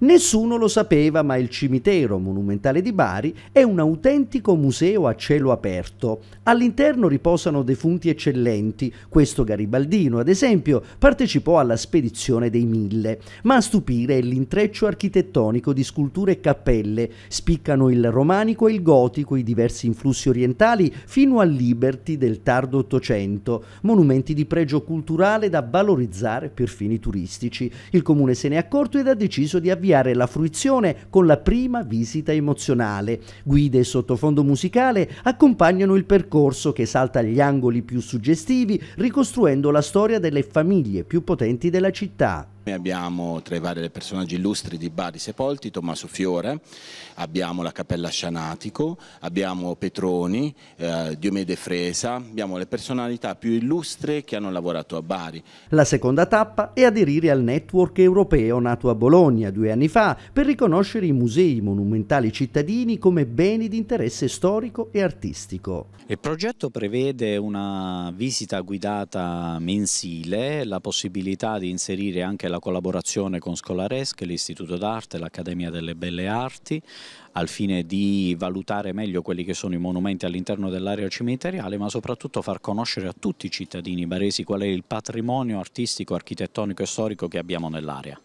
Nessuno lo sapeva, ma il cimitero monumentale di Bari è un autentico museo a cielo aperto. All'interno riposano defunti eccellenti. Questo Garibaldino, ad esempio, partecipò alla spedizione dei Mille. Ma a stupire è l'intreccio architettonico di sculture e cappelle. Spiccano il romanico e il gotico, i diversi influssi orientali, fino al Liberty del tardo Ottocento. Monumenti di pregio culturale da valorizzare per fini turistici. Il comune se ne è accorto ed ha deciso di avviare avviare la fruizione con la prima visita emozionale. Guide e sottofondo musicale accompagnano il percorso che salta gli angoli più suggestivi, ricostruendo la storia delle famiglie più potenti della città. Noi abbiamo tra i vari personaggi illustri di Bari sepolti Tommaso Fiore, abbiamo la Cappella Scianatico, abbiamo Petroni, eh, Diomede Fresa, abbiamo le personalità più illustre che hanno lavorato a Bari. La seconda tappa è aderire al network europeo nato a Bologna due anni fa per riconoscere i musei monumentali cittadini come beni di interesse storico e artistico. Il progetto prevede una visita guidata mensile, la possibilità di inserire anche la la collaborazione con Scolaresche, l'Istituto d'Arte, l'Accademia delle Belle Arti, al fine di valutare meglio quelli che sono i monumenti all'interno dell'area cimiteriale, ma soprattutto far conoscere a tutti i cittadini baresi qual è il patrimonio artistico, architettonico e storico che abbiamo nell'area.